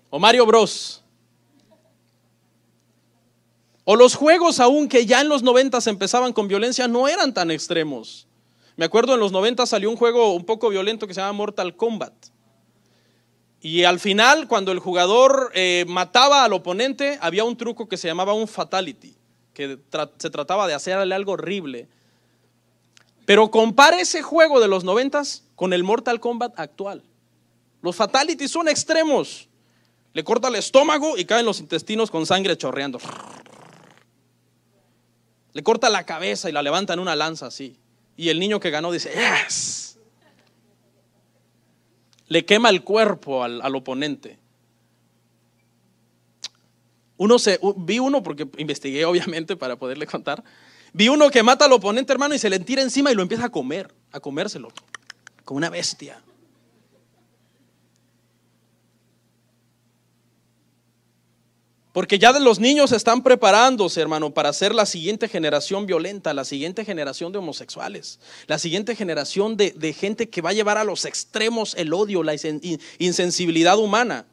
O Mario Bros. O los juegos aunque que ya en los 90 empezaban con violencia no eran tan extremos. Me acuerdo en los 90 salió un juego un poco violento que se llama Mortal Kombat. Y al final, cuando el jugador eh, mataba al oponente, había un truco que se llamaba un fatality, que se trataba de hacerle algo horrible. Pero compare ese juego de los 90 con el Mortal Kombat actual. Los fatalities son extremos. Le corta el estómago y caen los intestinos con sangre chorreando. Le corta la cabeza y la levanta en una lanza así. Y el niño que ganó dice, yes. Le quema el cuerpo al, oponente. Uno se, vi uno, porque investigué obviamente para poderle contar, vi uno que mata al oponente hermano y se le tira encima y lo empieza a comer, a comérselo, como una bestia. Porque ya de los niños están preparándose, hermano, para ser la siguiente generación violenta, la siguiente generación de homosexuales, la siguiente generación de, de gente que va a llevar a los extremos el odio, la insensibilidad humana.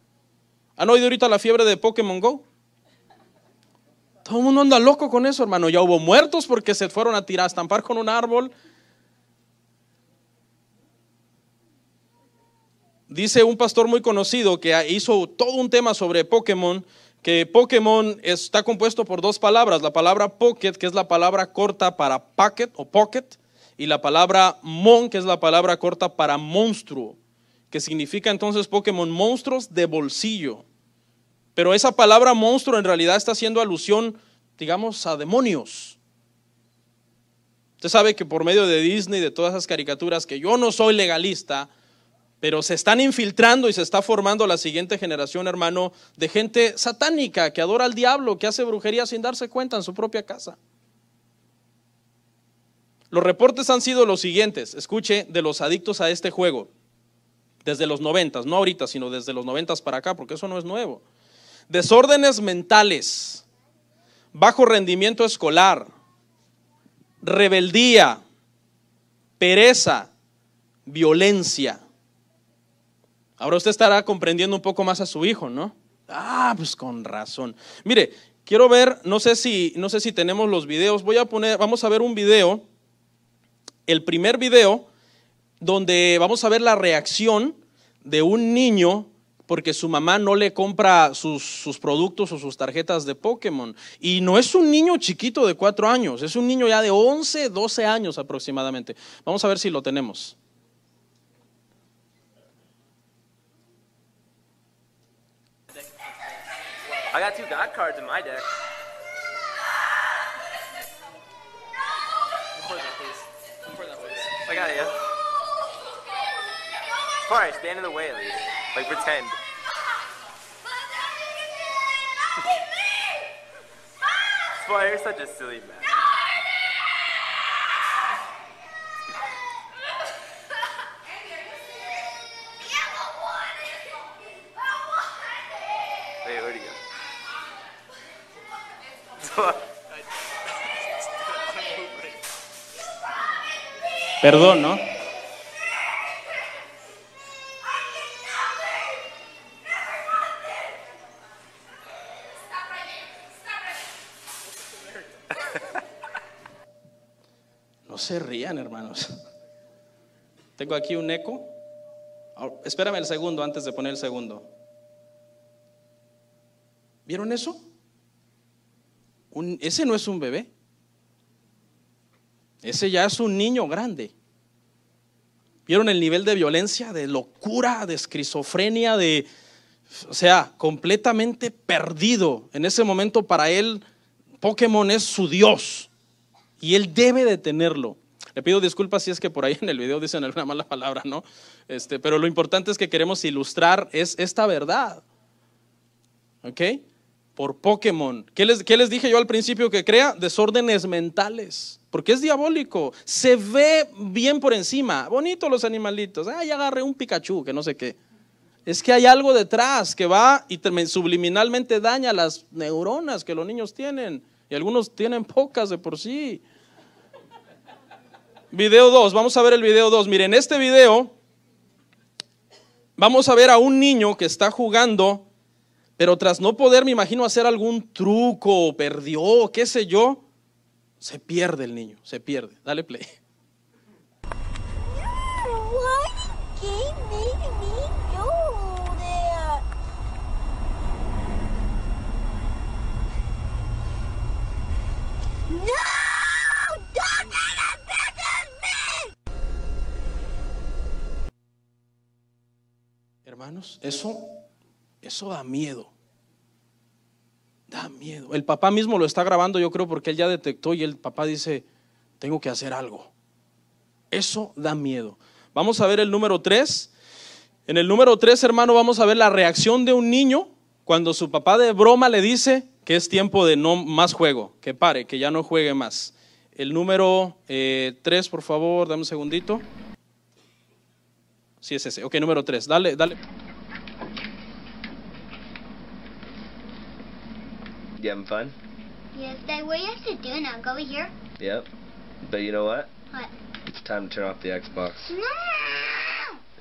¿Han oído ahorita la fiebre de Pokémon Go? Todo el mundo anda loco con eso, hermano. Ya hubo muertos porque se fueron a tirar, a estampar con un árbol. Dice un pastor muy conocido que hizo todo un tema sobre Pokémon que Pokémon está compuesto por dos palabras, la palabra pocket, que es la palabra corta para packet o pocket, y la palabra mon, que es la palabra corta para monstruo, que significa entonces Pokémon monstruos de bolsillo. Pero esa palabra monstruo en realidad está haciendo alusión, digamos, a demonios. Usted sabe que por medio de Disney, de todas esas caricaturas, que yo no soy legalista, pero se están infiltrando y se está formando la siguiente generación, hermano, de gente satánica que adora al diablo, que hace brujería sin darse cuenta en su propia casa. Los reportes han sido los siguientes, escuche, de los adictos a este juego, desde los noventas, no ahorita, sino desde los noventas para acá, porque eso no es nuevo. Desórdenes mentales, bajo rendimiento escolar, rebeldía, pereza, violencia, Ahora usted estará comprendiendo un poco más a su hijo, ¿no? Ah, pues con razón. Mire, quiero ver, no sé si, no sé si tenemos los videos. Voy a poner, vamos a ver un video, el primer video, donde vamos a ver la reacción de un niño porque su mamá no le compra sus, productos o sus tarjetas de Pokémon. Y no es un niño chiquito de cuatro años, es un niño ya de 11, 12 años aproximadamente. Vamos a ver si lo tenemos. I got two God cards in my deck. that, please. that, please. I got it, yeah. Sorry, stand in the way at least. Like, pretend. That's why you're such a silly man. Perdón, ¿no? No se rían, hermanos. Tengo aquí un eco. Ah, espérame el segundo antes de poner el segundo. ¿Vieron eso? ese no es un bebé. Ese ya es un niño grande. ¿Vieron el nivel de violencia, de locura, de esquizofrenia, de, o sea, completamente perdido. En ese momento para él Pokémon es su Dios y él debe de tenerlo. Le pido disculpas si es que por ahí en el video dicen alguna mala palabra, ¿no? Este, pero lo importante es que queremos ilustrar es esta verdad. ¿Ok? por Pokémon. ¿Qué les, dije yo al principio que crea? Desórdenes mentales. Porque es diabólico. Se ve bien por encima. Bonito los animalitos. Ah, ya agarré un Pikachu, que no sé qué. Es que hay algo detrás que va y subliminalmente daña las neuronas que los niños tienen. Y algunos tienen pocas de por sí. Video 2, vamos a ver el video 2. Miren, en este video vamos a ver a un niño que está jugando pero tras no poder, me imagino, hacer algún truco, o perdió, qué sé yo, se pierde el niño, se pierde. Dale play. Hermanos, eso eso da miedo. Da miedo. El papá mismo lo está grabando, yo creo, porque él ya detectó y el papá dice, tengo que hacer algo. Eso da miedo. Vamos a ver el número 3. En el número 3, hermano, vamos a ver la reacción de un niño cuando su papá de broma le dice que es tiempo de no más juego, que pare, que ya no juegue más. El número 3, eh, por favor, dame un segundito. Sí, es ese. Ok, número 3. Dale, dale. You having fun? Yes, Dad, we're to doing now. Go over here. Yep. But you know what? What? It's time to turn off the Xbox. No!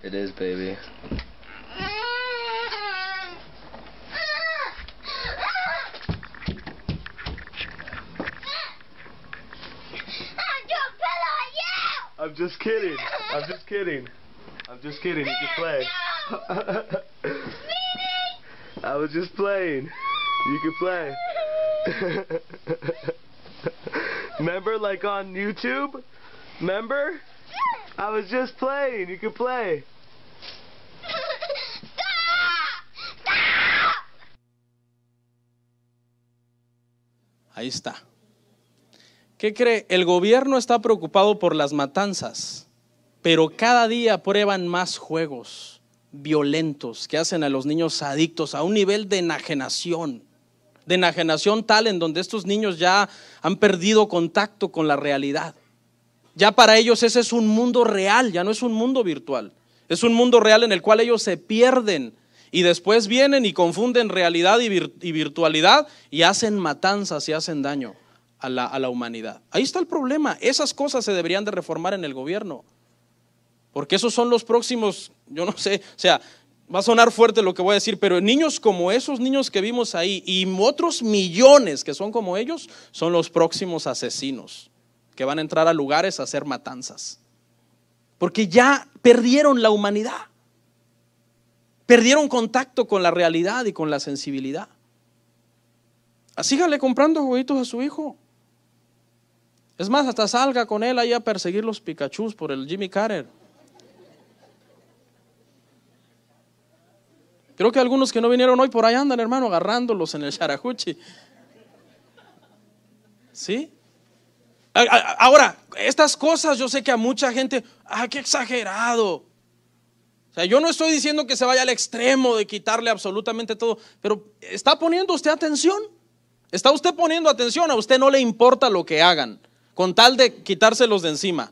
It is, baby. I'm just kidding. I'm just kidding. I'm just kidding. You can play. I was just playing. You can play. Remember, like on YouTube? Remember? I was just playing. You could play. Ahí está. ¿Qué cree? El gobierno está preocupado por las matanzas, pero cada día prueban más juegos violentos que hacen a los niños adictos a un nivel de enajenación de enajenación tal en donde estos niños ya han perdido contacto con la realidad. Ya para ellos ese es un mundo real, ya no es un mundo virtual. Es un mundo real en el cual ellos se pierden y después vienen y confunden realidad y, virtualidad y hacen matanzas y hacen daño a la, a la humanidad. Ahí está el problema. Esas cosas se deberían de reformar en el gobierno. Porque esos son los próximos, yo no sé, o sea, Va a sonar fuerte lo que voy a decir, pero niños como esos niños que vimos ahí y otros millones que son como ellos son los próximos asesinos que van a entrar a lugares a hacer matanzas. Porque ya perdieron la humanidad. Perdieron contacto con la realidad y con la sensibilidad. Sígale comprando juguitos a su hijo. Es más, hasta salga con él ahí a perseguir los Pikachu por el Jimmy Carter. Creo que algunos que no vinieron hoy por ahí andan, hermano, agarrándolos en el charajuchi. ¿Sí? Ahora, estas cosas yo sé que a mucha gente, ¡ah, qué exagerado! O sea, yo no estoy diciendo que se vaya al extremo de quitarle absolutamente todo, pero ¿está poniendo usted atención? ¿Está usted poniendo atención? A usted no le importa lo que hagan, con tal de quitárselos de encima.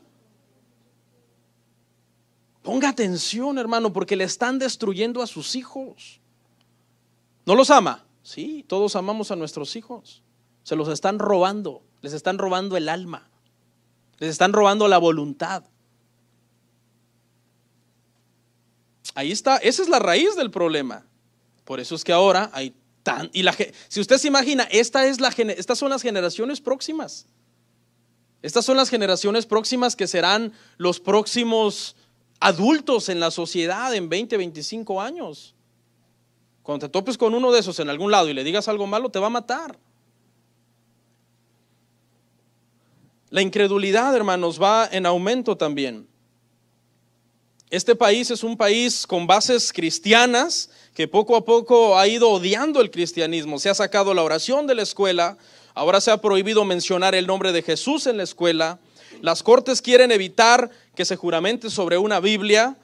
Ponga atención, hermano, porque le están destruyendo a sus hijos. ¿No los ama? Sí, todos amamos a nuestros hijos. Se los están robando, les están robando el alma, les están robando la voluntad. Ahí está, esa es la raíz del problema. Por eso es que ahora hay tan y la si usted se imagina, esta es la estas son las generaciones próximas. Estas son las generaciones próximas que serán los próximos adultos en la sociedad en 20, 25 años. Cuando te topes con uno de esos en algún lado y le digas algo malo, te va a matar. La incredulidad, hermanos, va en aumento también. Este país es un país con bases cristianas que poco a poco ha ido odiando el cristianismo. Se ha sacado la oración de la escuela, ahora se ha prohibido mencionar el nombre de Jesús en la escuela, las cortes quieren evitar que se juramente sobre una Biblia.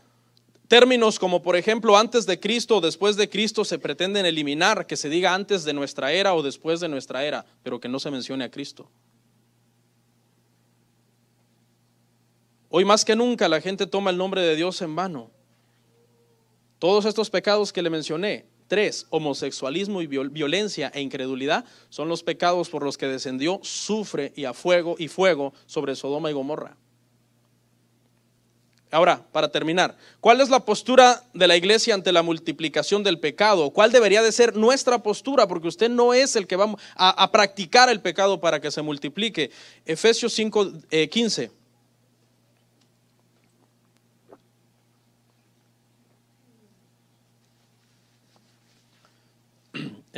Términos como por ejemplo antes de Cristo o después de Cristo se pretenden eliminar, que se diga antes de nuestra era o después de nuestra era, pero que no se mencione a Cristo. Hoy más que nunca la gente toma el nombre de Dios en vano. Todos estos pecados que le mencioné Tres, homosexualismo y violencia e incredulidad son los pecados por los que descendió sufre y a fuego y fuego sobre Sodoma y Gomorra. Ahora, para terminar, ¿cuál es la postura de la iglesia ante la multiplicación del pecado? ¿Cuál debería de ser nuestra postura? Porque usted no es el que va a, practicar el pecado para que se multiplique. Efesios 5,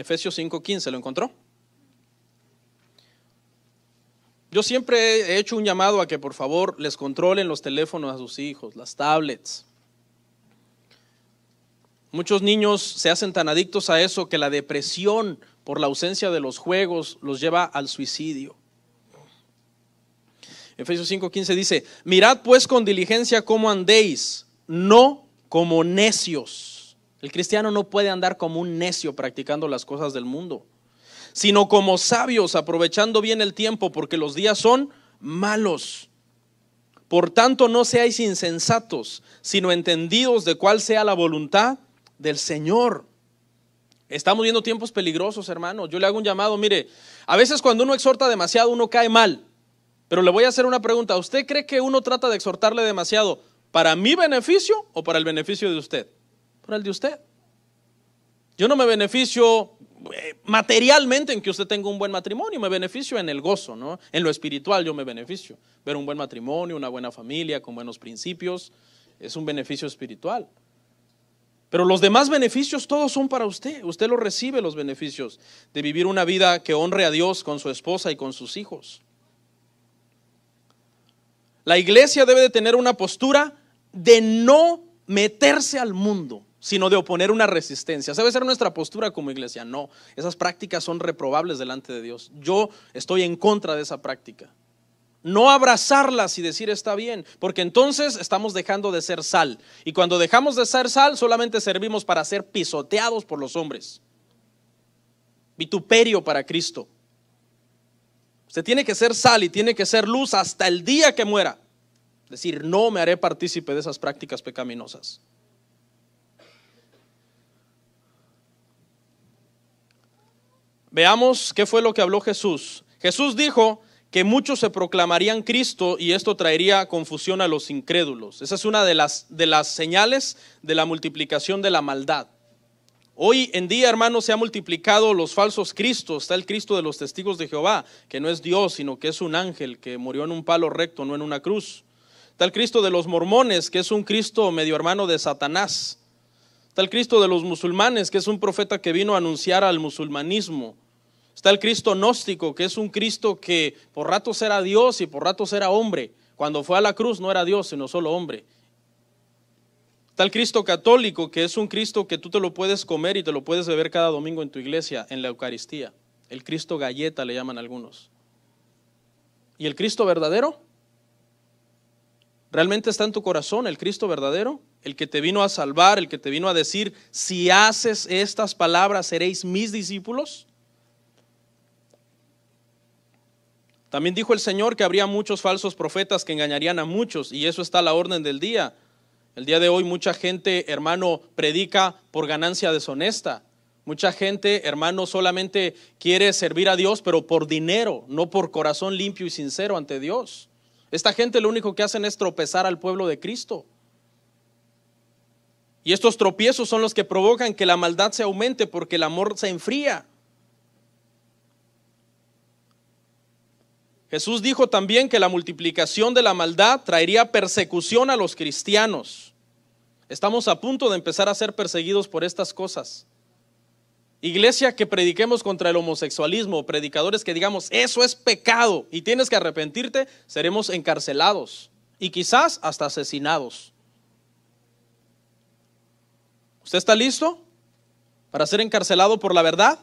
Efesios 5:15, ¿lo encontró? Yo siempre he hecho un llamado a que por favor les controlen los teléfonos a sus hijos, las tablets. Muchos niños se hacen tan adictos a eso que la depresión por la ausencia de los juegos los lleva al suicidio. Efesios 5:15 dice, mirad pues con diligencia cómo andéis, no como necios el cristiano no puede andar como un necio practicando las cosas del mundo, sino como sabios aprovechando bien el tiempo porque los días son malos. Por tanto, no seáis insensatos, sino entendidos de cuál sea la voluntad del Señor. Estamos viendo tiempos peligrosos, hermano. Yo le hago un llamado, mire, a veces cuando uno exhorta demasiado, uno cae mal. Pero le voy a hacer una pregunta. ¿Usted cree que uno trata de exhortarle demasiado para mi beneficio o para el beneficio de usted? por el de usted. Yo no me beneficio eh, materialmente en que usted tenga un buen matrimonio, me beneficio en el gozo, ¿no? En lo espiritual yo me beneficio. Ver un buen matrimonio, una buena familia, con buenos principios, es un beneficio espiritual. Pero los demás beneficios todos son para usted. Usted lo recibe los beneficios de vivir una vida que honre a Dios con su esposa y con sus hijos. La iglesia debe de tener una postura de no meterse al mundo sino de oponer una resistencia. debe ser nuestra postura como iglesia? No, esas prácticas son reprobables delante de Dios. Yo estoy en contra de esa práctica. No abrazarlas y decir está bien, porque entonces estamos dejando de ser sal. Y cuando dejamos de ser sal, solamente servimos para ser pisoteados por los hombres. Vituperio para Cristo. Usted tiene que ser sal y tiene que ser luz hasta el día que muera. decir, no me haré partícipe de esas prácticas pecaminosas. Veamos qué fue lo que habló Jesús. Jesús dijo que muchos se proclamarían Cristo y esto traería confusión a los incrédulos. Esa es una de las, de las señales de la multiplicación de la maldad. Hoy en día, hermanos, se han multiplicado los falsos Cristos. Está el Cristo de los testigos de Jehová, que no es Dios, sino que es un ángel que murió en un palo recto, no en una cruz. Está el Cristo de los mormones, que es un Cristo medio hermano de Satanás. Está el Cristo de los musulmanes, que es un profeta que vino a anunciar al musulmanismo. Está el Cristo gnóstico, que es un Cristo que por ratos era Dios y por ratos era hombre. Cuando fue a la cruz no era Dios, sino solo hombre. Está el Cristo católico, que es un Cristo que tú te lo puedes comer y te lo puedes beber cada domingo en tu iglesia, en la Eucaristía. El Cristo galleta le llaman algunos. ¿Y el Cristo verdadero? ¿Realmente está en tu corazón el Cristo verdadero? el que te vino a salvar, el que te vino a decir, si haces estas palabras seréis mis discípulos? También dijo el Señor que habría muchos falsos profetas que engañarían a muchos, y eso está a la orden del día. El día de hoy mucha gente, hermano, predica por ganancia deshonesta. Mucha gente, hermano, solamente quiere servir a Dios, pero por dinero, no por corazón limpio y sincero ante Dios. Esta gente lo único que hacen es tropezar al pueblo de Cristo. Y estos tropiezos son los que provocan que la maldad se aumente porque el amor se enfría. Jesús dijo también que la multiplicación de la maldad traería persecución a los cristianos. Estamos a punto de empezar a ser perseguidos por estas cosas. Iglesia que prediquemos contra el homosexualismo, predicadores que digamos, eso es pecado y tienes que arrepentirte, seremos encarcelados y quizás hasta asesinados. ¿Usted está listo para ser encarcelado por la verdad?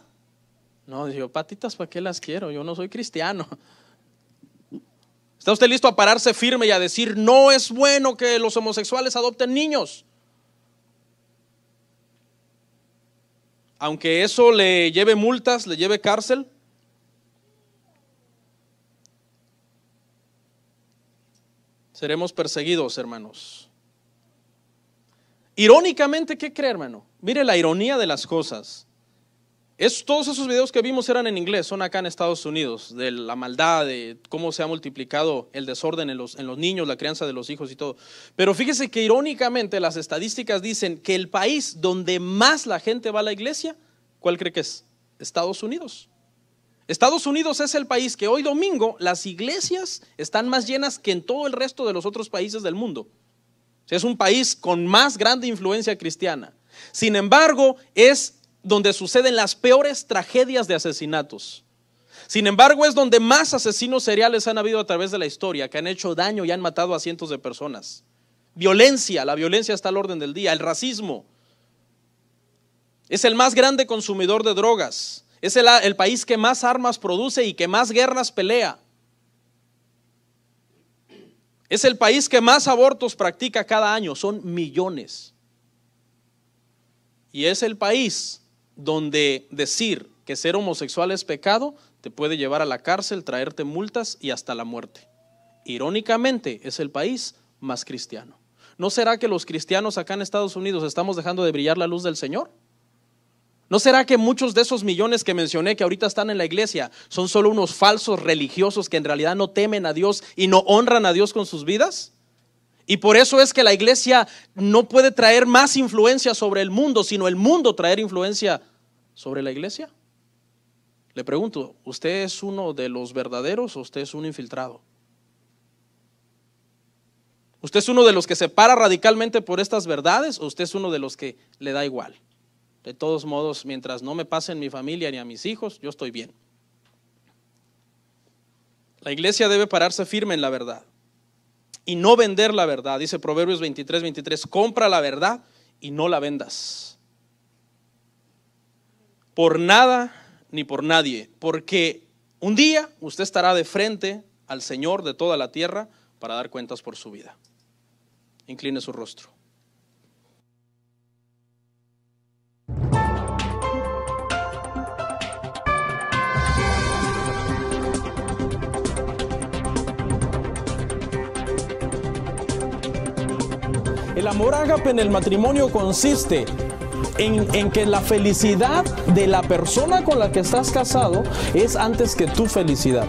No, yo, patitas, ¿para qué las quiero? Yo no soy cristiano. ¿Está usted listo a pararse firme y a decir, no es bueno que los homosexuales adopten niños? Aunque eso le lleve multas, le lleve cárcel. Seremos perseguidos, hermanos. Irónicamente, ¿qué cree, hermano? Mire la ironía de las cosas. Es, todos esos videos que vimos eran en inglés, son acá en Estados Unidos, de la maldad, de cómo se ha multiplicado el desorden en los, en los niños, la crianza de los hijos y todo. Pero fíjese que irónicamente las estadísticas dicen que el país donde más la gente va a la iglesia, ¿cuál cree que es? Estados Unidos. Estados Unidos es el país que hoy domingo las iglesias están más llenas que en todo el resto de los otros países del mundo es un país con más grande influencia cristiana. Sin embargo, es donde suceden las peores tragedias de asesinatos. Sin embargo, es donde más asesinos seriales han habido a través de la historia, que han hecho daño y han matado a cientos de personas. Violencia, la violencia está al orden del día, el racismo. Es el más grande consumidor de drogas, es el, el país que más armas produce y que más guerras pelea. Es el país que más abortos practica cada año, son millones. Y es el país donde decir que ser homosexual es pecado te puede llevar a la cárcel, traerte multas y hasta la muerte. Irónicamente, es el país más cristiano. ¿No será que los cristianos acá en Estados Unidos estamos dejando de brillar la luz del Señor? ¿No será que muchos de esos millones que mencioné que ahorita están en la iglesia son solo unos falsos religiosos que en realidad no temen a Dios y no honran a Dios con sus vidas? Y por eso es que la iglesia no puede traer más influencia sobre el mundo, sino el mundo traer influencia sobre la iglesia. Le pregunto, ¿usted es uno de los verdaderos o usted es un infiltrado? ¿Usted es uno de los que se para radicalmente por estas verdades o usted es uno de los que le da igual? De todos modos, mientras no me pasen mi familia ni a mis hijos, yo estoy bien. La iglesia debe pararse firme en la verdad y no vender la verdad. Dice Proverbios 23, 23, compra la verdad y no la vendas. Por nada ni por nadie, porque un día usted estará de frente al Señor de toda la tierra para dar cuentas por su vida. Incline su rostro. El amor ágape en el matrimonio consiste en, en, que la felicidad de la persona con la que estás casado es antes que tu felicidad.